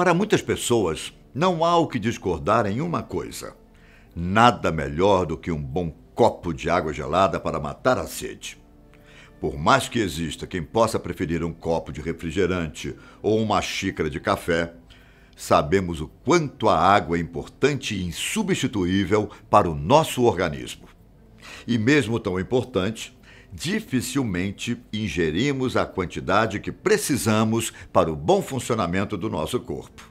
Para muitas pessoas, não há o que discordar em uma coisa: nada melhor do que um bom copo de água gelada para matar a sede. Por mais que exista quem possa preferir um copo de refrigerante ou uma xícara de café, sabemos o quanto a água é importante e insubstituível para o nosso organismo. E mesmo tão importante, dificilmente ingerimos a quantidade que precisamos para o bom funcionamento do nosso corpo.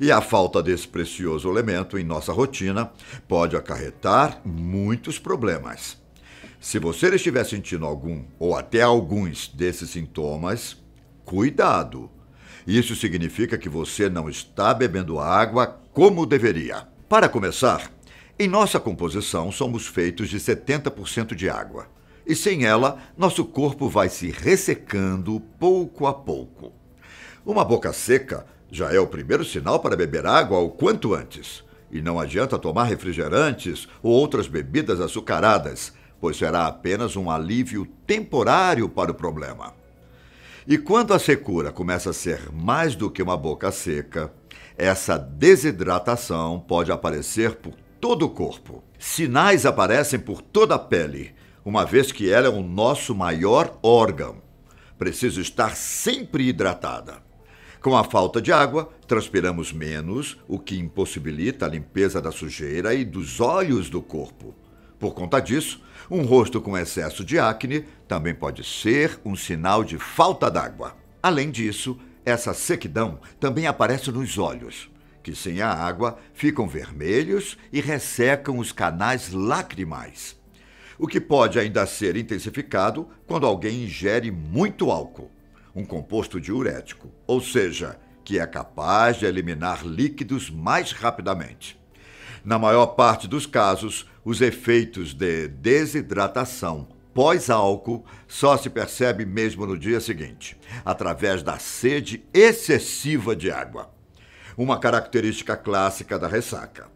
E a falta desse precioso elemento em nossa rotina pode acarretar muitos problemas. Se você estiver sentindo algum ou até alguns desses sintomas, cuidado! Isso significa que você não está bebendo água como deveria. Para começar, em nossa composição somos feitos de 70% de água e sem ela, nosso corpo vai se ressecando pouco a pouco. Uma boca seca já é o primeiro sinal para beber água o quanto antes. E não adianta tomar refrigerantes ou outras bebidas açucaradas, pois será apenas um alívio temporário para o problema. E quando a secura começa a ser mais do que uma boca seca, essa desidratação pode aparecer por todo o corpo. Sinais aparecem por toda a pele, uma vez que ela é o nosso maior órgão. Precisa estar sempre hidratada. Com a falta de água, transpiramos menos, o que impossibilita a limpeza da sujeira e dos olhos do corpo. Por conta disso, um rosto com excesso de acne também pode ser um sinal de falta d'água. Além disso, essa sequidão também aparece nos olhos, que sem a água ficam vermelhos e ressecam os canais lacrimais o que pode ainda ser intensificado quando alguém ingere muito álcool, um composto diurético, ou seja, que é capaz de eliminar líquidos mais rapidamente. Na maior parte dos casos, os efeitos de desidratação pós-álcool só se percebe mesmo no dia seguinte, através da sede excessiva de água, uma característica clássica da ressaca.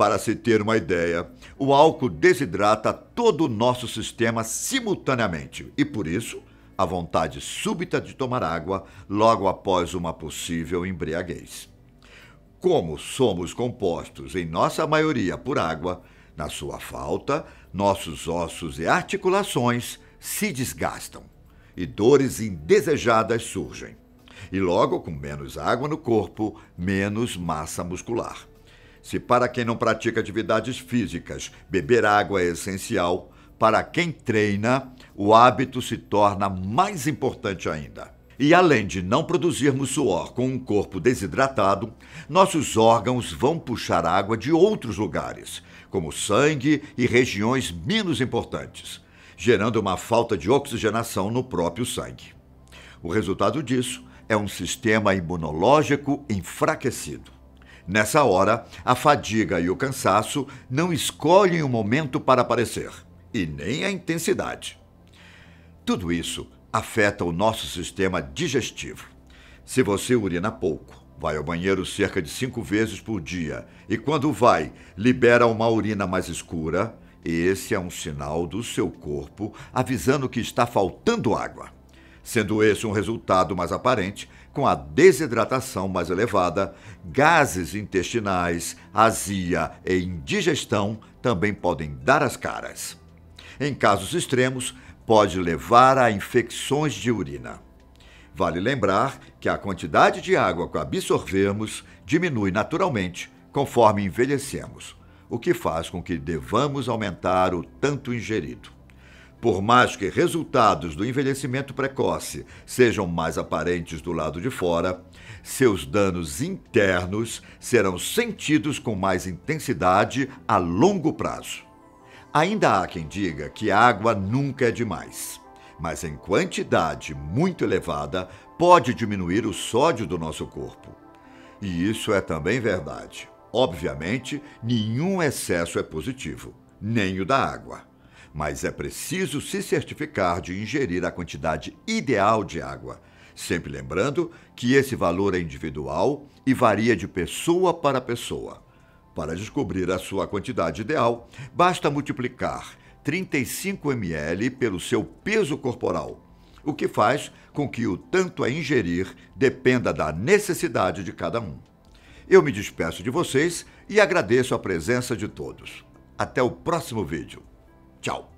Para se ter uma ideia, o álcool desidrata todo o nosso sistema simultaneamente e, por isso, a vontade súbita de tomar água logo após uma possível embriaguez. Como somos compostos, em nossa maioria, por água, na sua falta, nossos ossos e articulações se desgastam e dores indesejadas surgem. E logo, com menos água no corpo, menos massa muscular. Se para quem não pratica atividades físicas, beber água é essencial, para quem treina, o hábito se torna mais importante ainda. E além de não produzirmos suor com um corpo desidratado, nossos órgãos vão puxar água de outros lugares, como sangue e regiões menos importantes, gerando uma falta de oxigenação no próprio sangue. O resultado disso é um sistema imunológico enfraquecido. Nessa hora, a fadiga e o cansaço não escolhem o momento para aparecer, e nem a intensidade. Tudo isso afeta o nosso sistema digestivo. Se você urina pouco, vai ao banheiro cerca de cinco vezes por dia e, quando vai, libera uma urina mais escura, esse é um sinal do seu corpo avisando que está faltando água sendo esse um resultado mais aparente com a desidratação mais elevada, gases intestinais, azia e indigestão também podem dar as caras. Em casos extremos, pode levar a infecções de urina. Vale lembrar que a quantidade de água que absorvemos diminui naturalmente conforme envelhecemos, o que faz com que devamos aumentar o tanto ingerido. Por mais que resultados do envelhecimento precoce sejam mais aparentes do lado de fora, seus danos internos serão sentidos com mais intensidade a longo prazo. Ainda há quem diga que água nunca é demais, mas em quantidade muito elevada pode diminuir o sódio do nosso corpo. E isso é também verdade. Obviamente, nenhum excesso é positivo, nem o da água mas é preciso se certificar de ingerir a quantidade ideal de água. Sempre lembrando que esse valor é individual e varia de pessoa para pessoa. Para descobrir a sua quantidade ideal, basta multiplicar 35 ml pelo seu peso corporal, o que faz com que o tanto a ingerir dependa da necessidade de cada um. Eu me despeço de vocês e agradeço a presença de todos. Até o próximo vídeo. Tchau!